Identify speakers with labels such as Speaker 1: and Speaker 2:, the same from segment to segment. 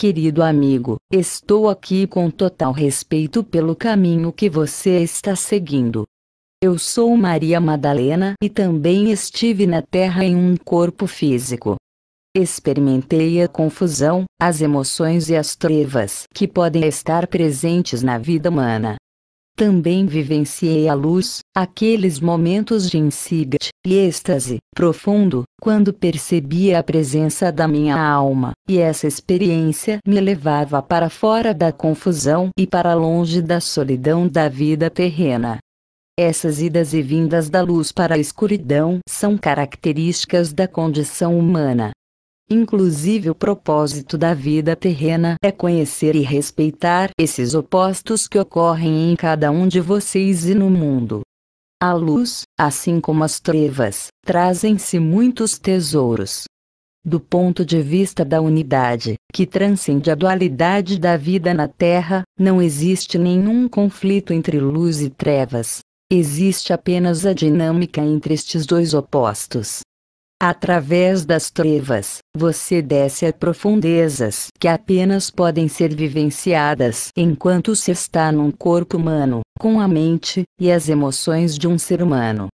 Speaker 1: Querido amigo, estou aqui com total respeito pelo caminho que você está seguindo. Eu sou Maria Madalena e também estive na Terra em um corpo físico. Experimentei a confusão, as emoções e as trevas que podem estar presentes na vida humana. Também vivenciei a luz, aqueles momentos de insight e êxtase profundo quando percebia a presença da minha alma, e essa experiência me levava para fora da confusão e para longe da solidão da vida terrena. Essas idas e vindas da luz para a escuridão são características da condição humana. Inclusive, o propósito da vida terrena é conhecer e respeitar esses opostos que ocorrem em cada um de vocês e no mundo. A luz, assim como as trevas, trazem-se muitos tesouros. Do ponto de vista da unidade, que transcende a dualidade da vida na Terra, não existe nenhum conflito entre luz e trevas. Existe apenas a dinâmica entre estes dois opostos. Através das trevas, você desce a profundezas que apenas podem ser vivenciadas enquanto se está num corpo humano, com a mente e as emoções de um ser humano.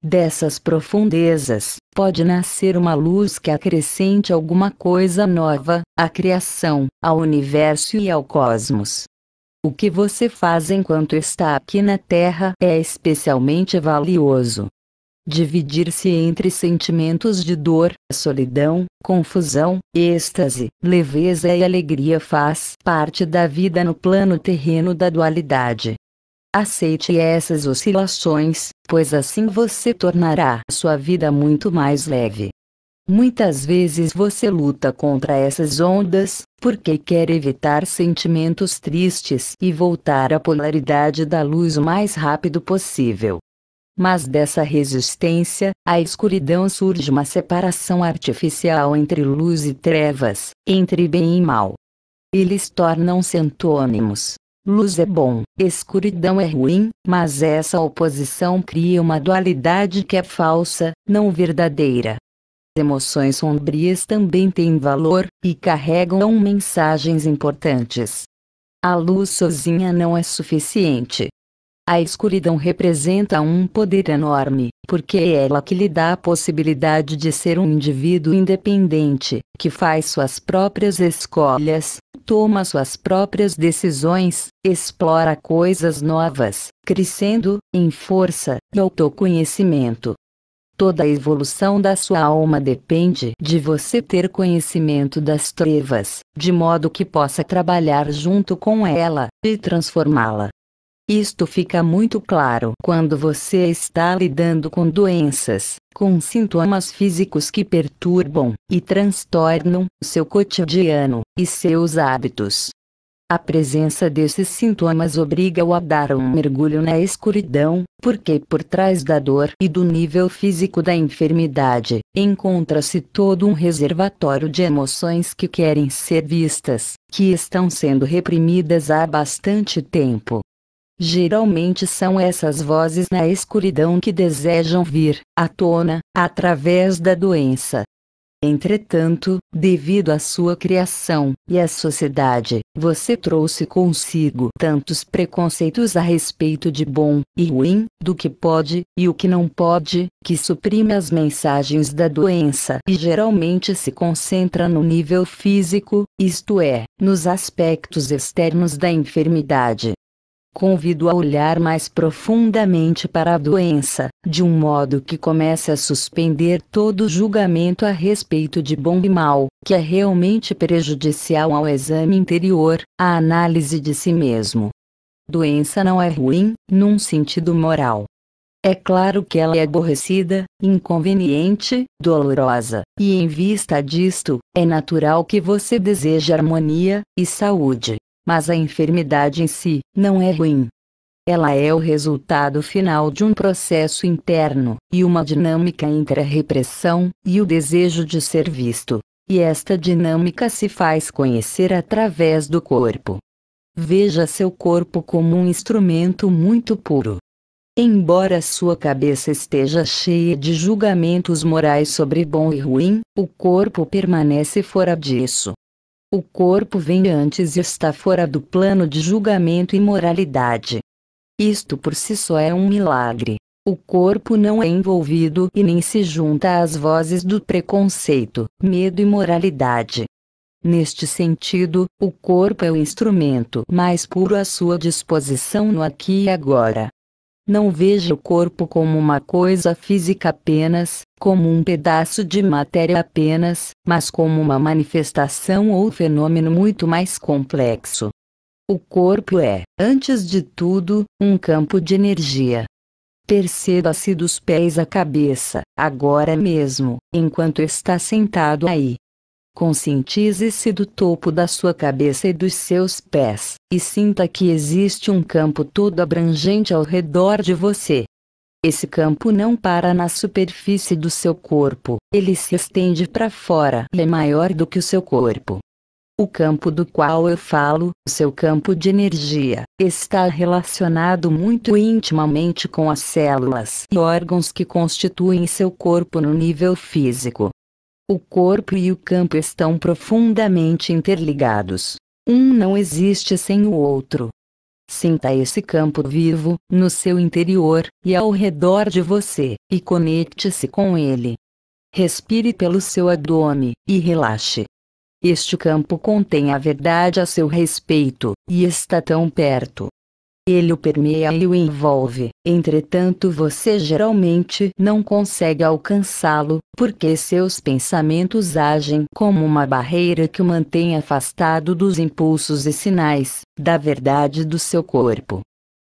Speaker 1: Dessas profundezas, pode nascer uma luz que acrescente alguma coisa nova à criação, ao universo e ao cosmos. O que você faz enquanto está aqui na Terra é especialmente valioso dividir-se entre sentimentos de dor, solidão, confusão, êxtase, leveza e alegria faz parte da vida no plano terreno da dualidade. Aceite essas oscilações, pois assim você tornará sua vida muito mais leve. Muitas vezes você luta contra essas ondas, porque quer evitar sentimentos tristes e voltar à polaridade da luz o mais rápido possível. Mas dessa resistência, à escuridão surge uma separação artificial entre luz e trevas, entre bem e mal. Eles tornam-se antônimos. Luz é bom, escuridão é ruim, mas essa oposição cria uma dualidade que é falsa, não verdadeira. Emoções sombrias também têm valor e carregam mensagens importantes. A luz sozinha não é suficiente, a escuridão representa um poder enorme, porque é ela que lhe dá a possibilidade de ser um indivíduo independente, que faz suas próprias escolhas, toma suas próprias decisões, explora coisas novas, crescendo, em força e autoconhecimento. Toda a evolução da sua alma depende de você ter conhecimento das trevas, de modo que possa trabalhar junto com ela e transformá-la. Isto fica muito claro quando você está lidando com doenças, com sintomas físicos que perturbam e transtornam seu cotidiano e seus hábitos. A presença desses sintomas obriga-o a dar um mergulho na escuridão, porque por trás da dor e do nível físico da enfermidade, encontra-se todo um reservatório de emoções que querem ser vistas, que estão sendo reprimidas há bastante tempo Geralmente são essas vozes na escuridão que desejam vir à tona através da doença. Entretanto, devido à sua criação e à sociedade, você trouxe consigo tantos preconceitos a respeito de bom e ruim, do que pode e o que não pode, que suprime as mensagens da doença e geralmente se concentra no nível físico, isto é, nos aspectos externos da enfermidade convido a olhar mais profundamente para a doença, de um modo que comece a suspender todo julgamento a respeito de bom e mal, que é realmente prejudicial ao exame interior, à análise de si mesmo. Doença não é ruim, num sentido moral. É claro que ela é aborrecida, inconveniente, dolorosa, e em vista disto, é natural que você deseje harmonia e saúde mas a enfermidade em si não é ruim. Ela é o resultado final de um processo interno e uma dinâmica entre a repressão e o desejo de ser visto, e esta dinâmica se faz conhecer através do corpo. Veja seu corpo como um instrumento muito puro. Embora sua cabeça esteja cheia de julgamentos morais sobre bom e ruim, o corpo permanece fora disso. O corpo vem antes e está fora do plano de julgamento e moralidade. Isto por si só é um milagre. O corpo não é envolvido e nem se junta às vozes do preconceito, medo e moralidade. Neste sentido, o corpo é o instrumento mais puro à sua disposição no aqui e agora, não veja o corpo como uma coisa física apenas, como um pedaço de matéria apenas, mas como uma manifestação ou fenômeno muito mais complexo. O corpo é, antes de tudo, um campo de energia. Perceba-se dos pés à cabeça, agora mesmo, enquanto está sentado aí. Conscientize-se do topo da sua cabeça e dos seus pés, e sinta que existe um campo todo abrangente ao redor de você. Esse campo não para na superfície do seu corpo, ele se estende para fora, e é maior do que o seu corpo. O campo do qual eu falo, seu campo de energia, está relacionado muito intimamente com as células e órgãos que constituem seu corpo no nível físico. O corpo e o campo estão profundamente interligados. Um não existe sem o outro. Sinta esse campo vivo, no seu interior, e ao redor de você, e conecte-se com ele. Respire pelo seu abdômen, e relaxe. Este campo contém a verdade a seu respeito, e está tão perto, ele o permeia e o envolve, entretanto você geralmente não consegue alcançá-lo, porque seus pensamentos agem como uma barreira que o mantém afastado dos impulsos e sinais, da verdade do seu corpo.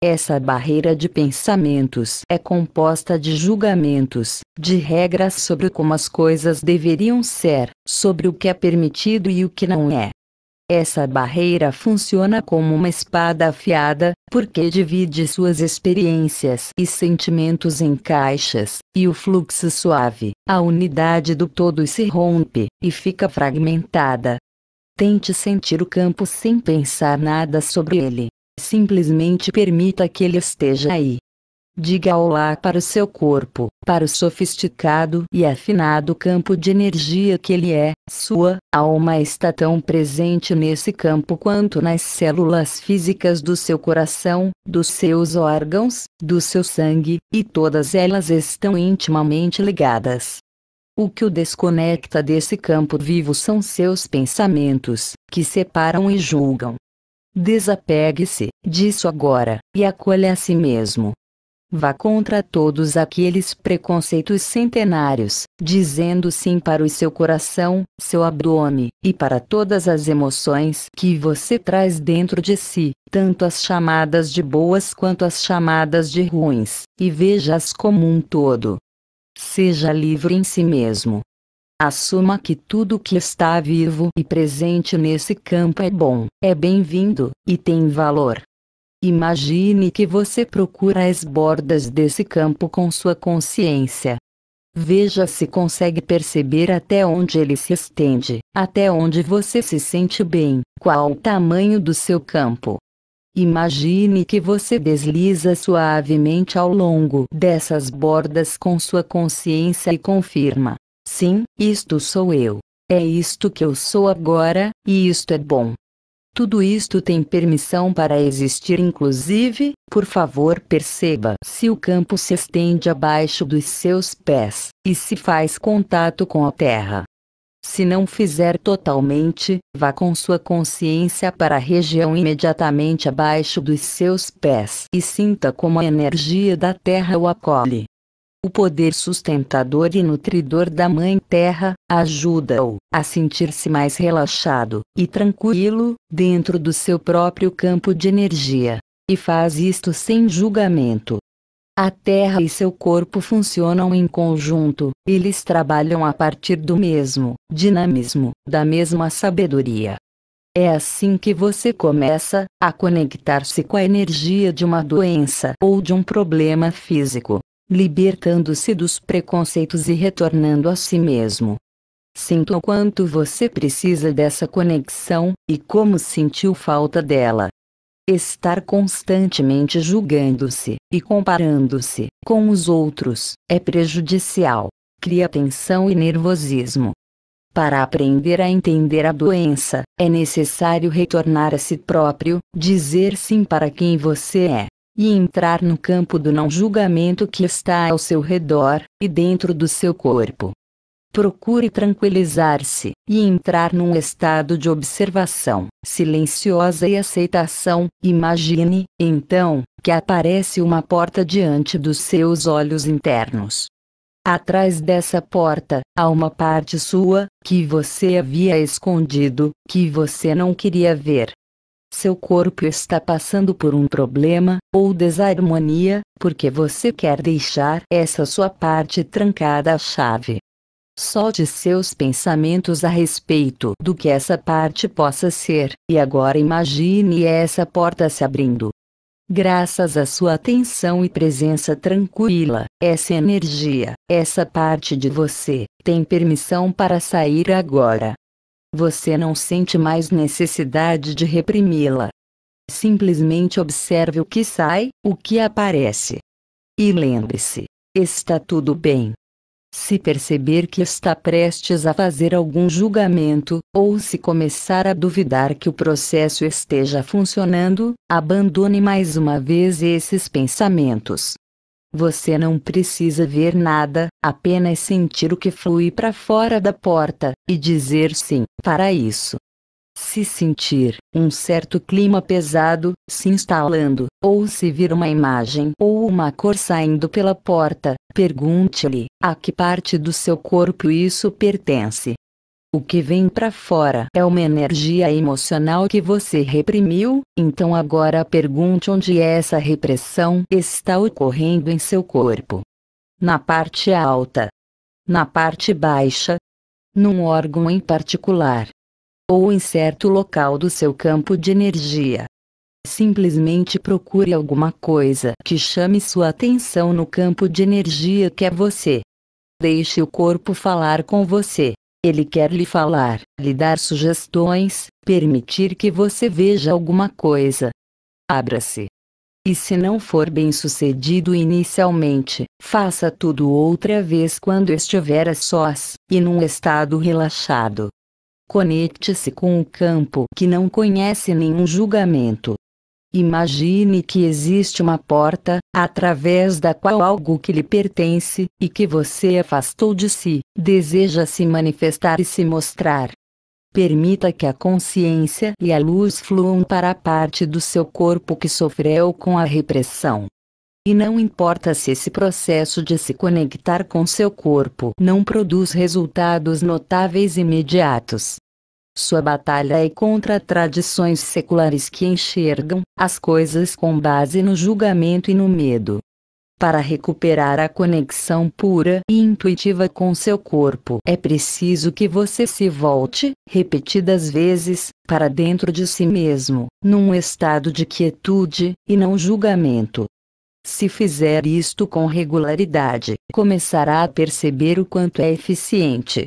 Speaker 1: Essa barreira de pensamentos é composta de julgamentos, de regras sobre como as coisas deveriam ser, sobre o que é permitido e o que não é. Essa barreira funciona como uma espada afiada, porque divide suas experiências e sentimentos em caixas, e o fluxo suave, a unidade do todo se rompe, e fica fragmentada. Tente sentir o campo sem pensar nada sobre ele. Simplesmente permita que ele esteja aí. Diga olá para o seu corpo, para o sofisticado e afinado campo de energia que ele é. Sua alma está tão presente nesse campo quanto nas células físicas do seu coração, dos seus órgãos, do seu sangue, e todas elas estão intimamente ligadas. O que o desconecta desse campo vivo são seus pensamentos, que separam e julgam. Desapegue-se disso agora, e acolha a si mesmo, vá contra todos aqueles preconceitos centenários, dizendo sim para o seu coração, seu abdômen, e para todas as emoções que você traz dentro de si, tanto as chamadas de boas quanto as chamadas de ruins, e veja-as como um todo. Seja livre em si mesmo. Assuma que tudo que está vivo e presente nesse campo é bom, é bem-vindo, e tem valor. Imagine que você procura as bordas desse campo com sua consciência. Veja se consegue perceber até onde ele se estende, até onde você se sente bem, qual o tamanho do seu campo. Imagine que você desliza suavemente ao longo dessas bordas com sua consciência e confirma: sim, isto sou eu. É isto que eu sou agora, e isto é bom. Tudo isto tem permissão para existir, inclusive, por favor perceba se o campo se estende abaixo dos seus pés, e se faz contato com a terra. Se não fizer totalmente, vá com sua consciência para a região imediatamente abaixo dos seus pés e sinta como a energia da terra o acolhe. O poder sustentador e nutridor da Mãe Terra ajuda-o a sentir-se mais relaxado e tranquilo dentro do seu próprio campo de energia. E faz isto sem julgamento. A Terra e seu corpo funcionam em conjunto, eles trabalham a partir do mesmo dinamismo, da mesma sabedoria. É assim que você começa a conectar-se com a energia de uma doença ou de um problema físico, libertando-se dos preconceitos e retornando a si mesmo. sinto o quanto você precisa dessa conexão, e como sentiu falta dela. Estar constantemente julgando-se e comparando-se com os outros é prejudicial, cria tensão e nervosismo. Para aprender a entender a doença, é necessário retornar a si próprio, dizer sim para quem você é, e entrar no campo do não julgamento que está ao seu redor e dentro do seu corpo. Procure tranquilizar-se e entrar num estado de observação silenciosa e aceitação. Imagine, então, que aparece uma porta diante dos seus olhos internos. Atrás dessa porta, há uma parte sua, que você havia escondido, que você não queria ver, seu corpo está passando por um problema ou desarmonia, porque você quer deixar essa sua parte trancada à chave. Solte seus pensamentos a respeito do que essa parte possa ser, e agora imagine essa porta se abrindo. Graças à sua atenção e presença tranquila, essa energia, essa parte de você, tem permissão para sair agora você não sente mais necessidade de reprimi-la. Simplesmente observe o que sai, o que aparece. E lembre-se: está tudo bem. Se perceber que está prestes a fazer algum julgamento, ou se começar a duvidar que o processo esteja funcionando, abandone mais uma vez esses pensamentos. Você não precisa ver nada, apenas sentir o que flui para fora da porta, e dizer sim para isso. Se sentir um certo clima pesado se instalando, ou se vir uma imagem ou uma cor saindo pela porta, pergunte-lhe a que parte do seu corpo isso pertence o que vem para fora é uma energia emocional que você reprimiu, então agora pergunte onde essa repressão está ocorrendo em seu corpo. Na parte alta. Na parte baixa. Num órgão em particular. Ou em certo local do seu campo de energia. Simplesmente procure alguma coisa que chame sua atenção no campo de energia que é você. Deixe o corpo falar com você. Ele quer lhe falar, lhe dar sugestões, permitir que você veja alguma coisa. Abra-se. E se não for bem sucedido inicialmente, faça tudo outra vez quando estiver a sós, e num estado relaxado. Conecte-se com o campo que não conhece nenhum julgamento, Imagine que existe uma porta, através da qual algo que lhe pertence, e que você afastou de si, deseja se manifestar e se mostrar. Permita que a consciência e a luz fluam para a parte do seu corpo que sofreu com a repressão. E não importa se esse processo de se conectar com seu corpo não produz resultados notáveis imediatos, sua batalha é contra tradições seculares que enxergam as coisas com base no julgamento e no medo. Para recuperar a conexão pura e intuitiva com seu corpo, é preciso que você se volte, repetidas vezes, para dentro de si mesmo, num estado de quietude e não julgamento. Se fizer isto com regularidade, começará a perceber o quanto é eficiente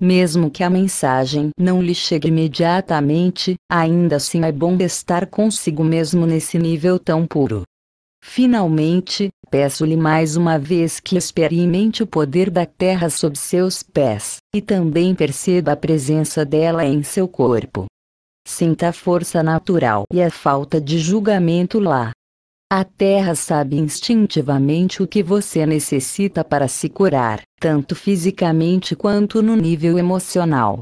Speaker 1: mesmo que a mensagem não lhe chegue imediatamente, ainda assim é bom estar consigo mesmo nesse nível tão puro. Finalmente, peço-lhe mais uma vez que experimente o poder da terra sob seus pés, e também perceba a presença dela em seu corpo. Sinta a força natural e a falta de julgamento lá. A Terra sabe instintivamente o que você necessita para se curar, tanto fisicamente quanto no nível emocional.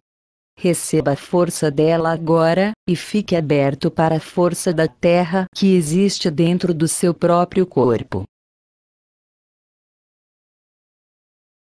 Speaker 1: Receba a força dela agora, e fique aberto para a força da Terra que existe dentro do seu próprio corpo.